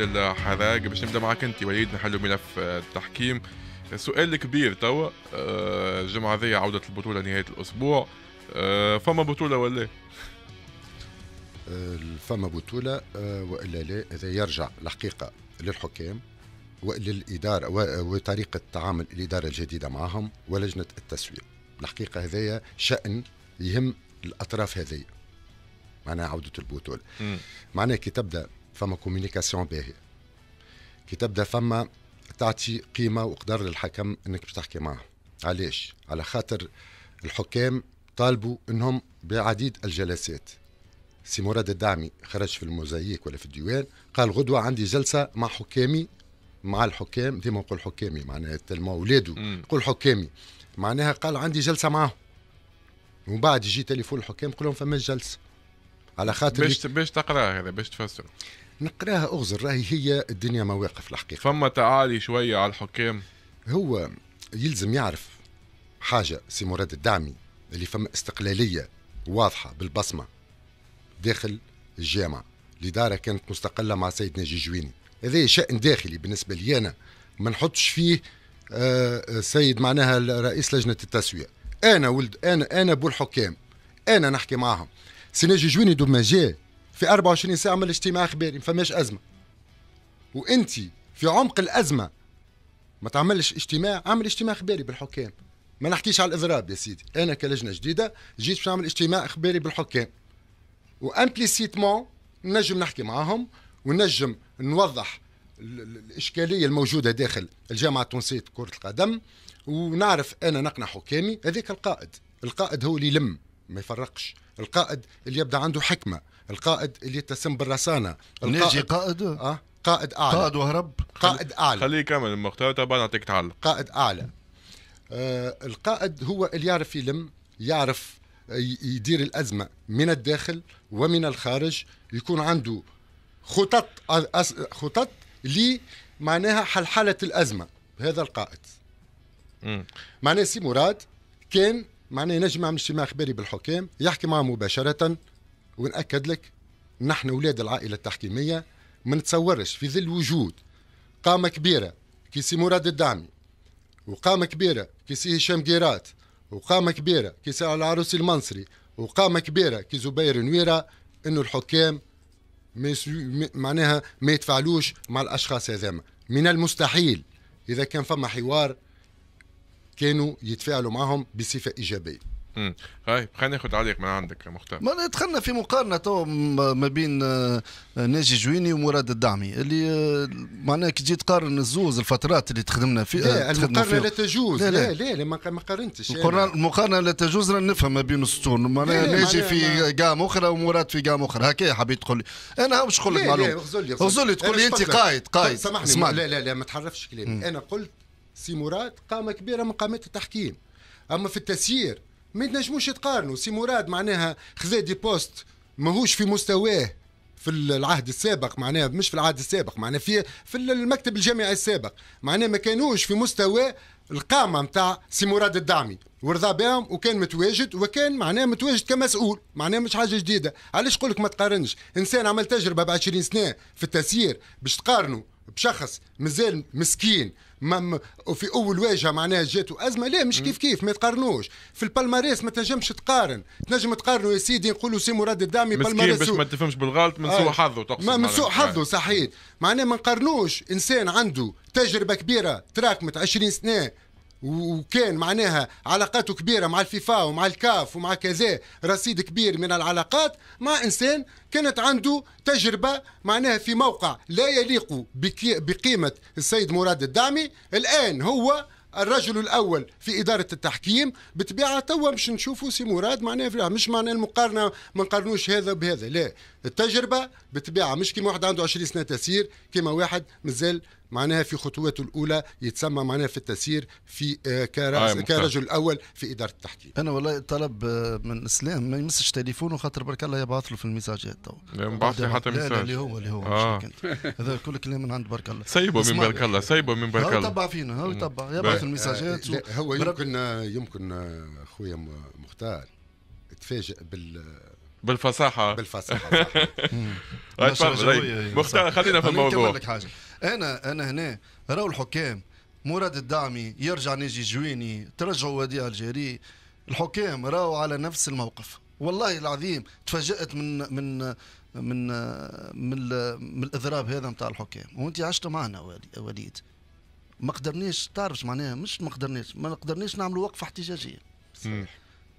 الحلقه باش نبدا معك انت وليد نحلوا ملف آه، التحكيم سؤال كبير توا آه، الجمعه ذي عوده البطوله نهايه الاسبوع آه، فما بطوله ولا فما بطوله والا لا هذا يرجع الحقيقه للحكام وللاداره وطريقه تعامل الاداره الجديده معهم ولجنه التسويق الحقيقه هذايا شان يهم الاطراف هذه معناها عوده البطوله معناها كي تبدا فما كوميونيكاسيون باهيه كي تبدا فما تعطي قيمه وقدر للحكم انك باش تحكي معه علاش على خاطر الحكام طالبوا انهم بعديد الجلسات سي مراد الدعمي خرج في الموزاييك ولا في الديوان قال غدوه عندي جلسه مع حكامي مع الحكام ديما نقول حكامي معناها تلما ولاده نقول حكامي معناها قال عندي جلسه معه ومن بعد يجي تليفون الحكام يقول لهم فما جلسه على خاطر باش باش تقرا هذا باش تفسر نقراها اغزر راهي هي الدنيا مواقف الحقيقه فما تعالي شويه على الحكام هو يلزم يعرف حاجه سي مراد الدعمي اللي فما استقلاليه واضحه بالبصمه داخل الجامعه الاداره كانت مستقله مع سيد ناجي جويني هذا شأن داخلي بالنسبه لي انا ما نحطش فيه آه، سيد معناها رئيس لجنه التسويه انا ولد انا انا بو الحكام انا نحكي معاهم سي ناجي جويني دوما جاء في 24 ساعه عمل اجتماع اخباري ما فماش ازمه وانت في عمق الازمه ما تعملش اجتماع عمل اجتماع اخباري بالحكام ما نحكيش على الاضراب يا سيدي انا كلجنه جديده جيت باش نعمل اجتماع اخباري بالحكام وامبليسيتمون نجم نحكي معاهم ونجم نوضح الاشكاليه الموجوده داخل الجامعه التونسيه كره القدم ونعرف انا نقنع حكامي هذاك القائد القائد هو اللي يلم ما يفرقش القائد اللي يبدا عنده حكمه القائد اللي يتسم بالرسانه القائد قائد اه قائد اعلى قائد وهرب قائد اعلى خليه يكمل المختار تبع نعطيك تعلق قائد اعلى آه القائد هو اللي يعرف يلم يعرف آه، يدير الازمه من الداخل ومن الخارج يكون عنده خطط خطط لي معناها حلحله الازمه هذا القائد معناه سي مراد كان معناه نجمع من اجتماع اخباري بالحكام يحكي معه مباشره ونأكد لك نحن ولاد العائلة التحكيمية ما نتصورش في ظل وجود قامة كبيرة كي سي مراد الدعمي وقامة كبيرة كي سي هشام قيرات وقامة كبيرة كي سي العروسي المنصري وقامة كبيرة كي زبير نويرة انه الحكام معناها ما يتفعلوش مع الاشخاص هذاما من المستحيل اذا كان فما حوار كانوا يتفاعلوا معهم بصفه ايجابيه امم هاي خلينا ناخذ عليك من عندك مختار ما دخلنا في مقارنه تو ما بين آه، ناجي جويني ومراد الدعمي اللي آه، معناها كي تجي تقارن الزوز الفترات اللي تخدمنا فيها آه، لا المقارنه لا تجوز لا لا, لا, لا ما قارنتش المقارنه لا تجوز نفهم ما بين السطور معناها ناجي في قام اخرى ومراد في قام اخرى هكا حبيت تقول لي انا مش نقول لك معلومه غزولي, لي تقول لي انت قايد طيب، قايد سامحني لا لا لا ما تحرفش كلامي انا قلت سي مراد قامه كبيره من قامات التحكيم اما في التسيير ما يتنجموش تقارنوا سي مراد معناها خذا دي بوست ماهوش في مستواه في العهد السابق معناها مش في العهد السابق معناها في في المكتب الجامعي السابق معناها ما كانوش في مستوى القامه نتاع سي مراد الدعمي ورضى بهم وكان متواجد وكان معناه متواجد كمسؤول معناه مش حاجه جديده علاش نقول لك ما تقارنش انسان عمل تجربه ب 20 سنه في التسيير باش تقارنه بشخص مازال مسكين وفي اول واجهه معناها جاته ازمه لا مش كيف كيف ما تقارنوش في البالماريس ما تنجمش تقارن تنجم تقارنوا يا سيدي نقولوا سي مراد الدعمي مسكين باش ما تفهمش بالغلط من سوء آه، حظه تقصد من سوء حظه آه. صحيح معناها ما نقارنوش انسان عنده تجربه كبيره تراكمت 20 سنه وكان معناها علاقاته كبيره مع الفيفا ومع الكاف ومع كذا رصيد كبير من العلاقات مع انسان كانت عنده تجربه معناها في موقع لا يليق بقيمه السيد مراد الدعمي الان هو الرجل الاول في اداره التحكيم بطبيعه توا باش نشوفوا سي مراد معناها مش معناها المقارنه ما نقارنوش هذا بهذا لا التجربه بطبيعه مش كيما واحد عنده 20 سنه تسير كيما واحد مازال معناها في خطواته الاولى يتسمى معناها في التسيير في كرأس آه, آه، كرجل اول في اداره التحكيم انا والله طلب آه، من اسلام ما يمسش تليفونه خاطر برك الله يبعث له في المساجات تو يبعث لي حتى مساج اللي هو اللي هو آه. هذا كل كلام من عند برك الله سيبه من برك الله سيبه من برك الله هو يتبع فينا هو يتبع يبعث المساجات و... هو يمكن آه، يمكن خويا مختار تفاجئ بال بالفصاحه بالفصاحه أيوة، مختار خلينا في الموضوع لك حاجه انا انا هنا راهو الحكام مراد الدعمي يرجع ناجي جويني ترجعوا وديع الجيري الحكام راهو على نفس الموقف والله العظيم تفاجأت من من من من, من الاضراب هذا نتاع الحكام وانت عشت معنا وليد ما قدرناش تعرفش معناها مش ما قدرناش ما قدرناش نعملوا وقفه احتجاجيه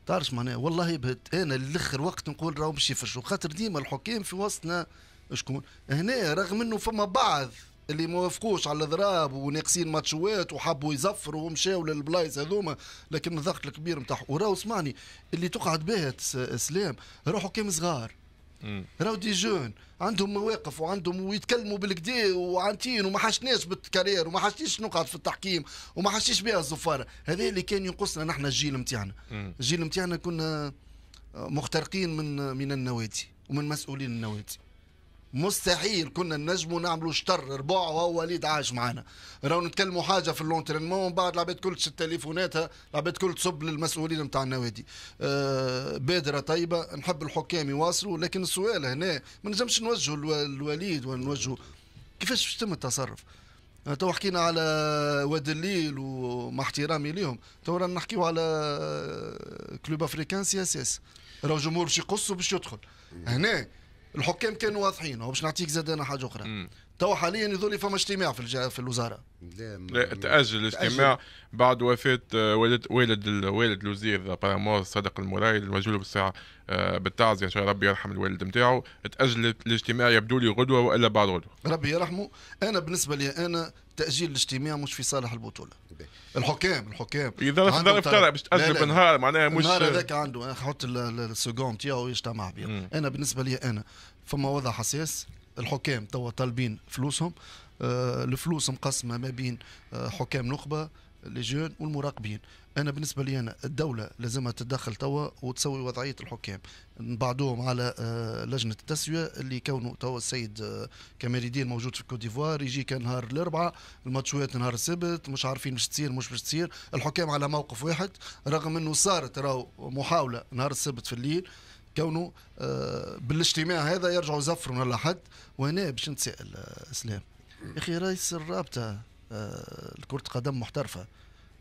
تعرفش معناها والله بهت انا الاخر وقت نقول راهو باش يفرشوا خاطر ديما الحكام في وسطنا شكون هنا رغم انه فما بعض اللي ما وافقوش على الضراب وناقصين ماتشوات وحبوا يزفروا ومشاو للبلايص هذوما لكن الضغط الكبير نتاعهم وراو اسمعني اللي تقعد بها اسلام روحوا كام صغار راو دي جون عندهم مواقف وعندهم ويتكلموا بالكدا وعنتين وما حشناش بالكارير وما حشتيش نقعد في التحكيم وما حشتيش بها الزفاره هذا اللي كان ينقصنا نحن الجيل نتاعنا الجيل نتاعنا كنا مخترقين من من النوادي ومن مسؤولين النوادي مستحيل كنا نجموا نعملوا شطر ربع وهو وليد عايش معنا راهو نتكلموا حاجه في اللونترينمون من بعد العباد كل تشد تليفوناتها العباد كل تصب للمسؤولين نتاع النوادي آه بادره طيبه نحب الحكام يواصلوا لكن السؤال هنا ما نجمش نوجهوا الوليد ونوجهوا كيفاش باش يتم التصرف آه، تو حكينا على واد الليل ومع احترامي ليهم تو رانا نحكيو على آه، كلوب افريكان سي اس اس راهو الجمهور باش يقص وباش يدخل هنا الحكام كانوا واضحين باش نعطيك زاد انا حاجه اخرى تو حاليا يظن فما اجتماع في الجا... في الوزاره لا, لا تاجل الاجتماع بعد وفاه آه، والد والد والد الوزير بارامور صدق المرايد المجهول بالساعه بالتعزيه يعني ان شاء الله ربي يرحم الوالد نتاعو تاجل الاجتماع يبدو لي غدوه والا بعد غدوه ربي يرحمه انا بالنسبه لي انا تاجيل الاجتماع مش في صالح البطوله الحكام الحكام اذا عنده طلع باش تاجل نهار معناها مش النهار هذاك عنده حط السكون تاعو يجتمع بيه انا بالنسبه لي انا فما وضع حساس الحكام توا طالبين فلوسهم آه الفلوس مقسمه ما بين آه حكام نخبه لي جون والمراقبين انا بالنسبه لي انا الدوله لازمها تتدخل توا وتسوي وضعيه الحكام نبعدوهم على آه، لجنه التسويه اللي كونه توا السيد آه، كمال الدين موجود في الكوديفوار ديفوار يجي كان نهار الاربعاء الماتشوات نهار السبت مش عارفين مش تصير مش باش تصير الحكام على موقف واحد رغم انه صارت راهو محاوله نهار السبت في الليل كونه آه، بالاجتماع هذا يرجعوا زفروا ولا حد وهنا باش نتسائل اسلام يا اخي رئيس الرابطه الكرة قدم محترفه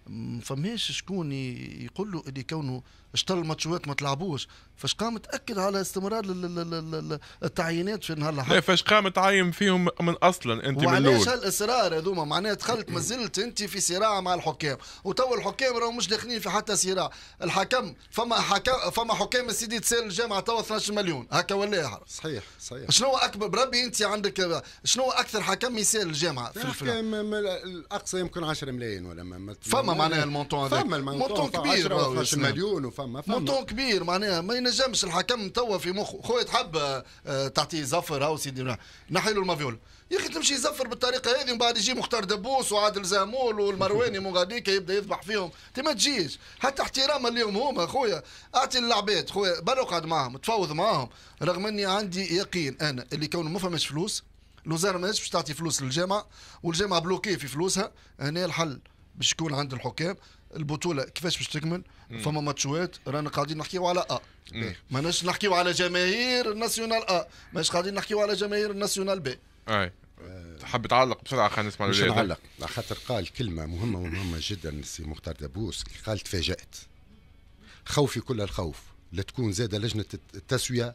ما فماش شكون يقول له اللي كونه اشترى الماتشوات ما تلعبوش فاش قام تاكد على استمرار التعيينات في نهار الاحد فاش قام تعين فيهم من اصلا انت من الاول وعلاش هالاصرار هذوما معناها دخلت ما زلت انت في صراع مع الحكام وتو الحكام راهو مش داخلين في حتى صراع الحكم فما حكام فما حكام السيدي تسال الجامعه تو 12 مليون هكا ولا صحيح صحيح شنو اكبر بربي انت عندك شنو اكثر حكم يسال الجامعه في الحكام الاقصى يمكن 10 ملايين ولا ما فما فما معناها يعني المونتون هذا فما المونتون كبير مليون وفما فما مونتون كبير معناها ما ينجمش الحكم توا في مخه خويا تحب آه، تعطيه زفر هاو سيدي نعم. نحيله المافيول يا اخي تمشي يزفر بالطريقه هذه ومن بعد يجي مختار دبوس وعادل زامول والمرواني مغاديكا يبدا يذبح فيهم انت ما تجيش حتى احتراما لهم هما خويا اعطي اللعبات خويا بل اقعد معاهم تفاوض معاهم رغم اني عندي يقين انا اللي كونه ما فماش فلوس الوزاره ماهيش باش تعطي فلوس للجامعه والجامعه بلوكي في فلوسها هنا الحل باش يكون عند الحكام البطوله كيفاش باش تكمل فما ماتشوات رانا قاعدين نحكيو على ا ماناش نحكيو على جماهير الناسيونال ا ماناش قاعدين نحكيو على جماهير الناسيونال بي اي حاب تعلق بسرعه خلينا نسمع مش نعلق خاطر قال كلمه مهمه ومهمه جدا السي مختار دبوس قال تفاجات خوفي كل الخوف لتكون زاده لجنه التسويه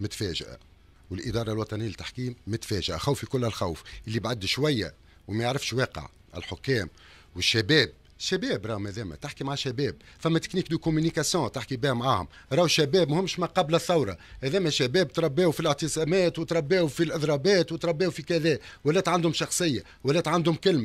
متفاجئه والاداره الوطنيه للتحكيم متفاجئه خوفي كل الخوف اللي بعد شويه وما يعرفش واقع الحكام والشباب شباب راهم مادام تحكي مع شباب فما تكنيك دو كومونيكاسيون تحكي بها معاهم راهو شباب مهمش ما قبل الثوره ما شباب ترباو في الاعتصامات وترباو في الاضرابات وترباو في كذا ولات عندهم شخصيه ولات عندهم كلمه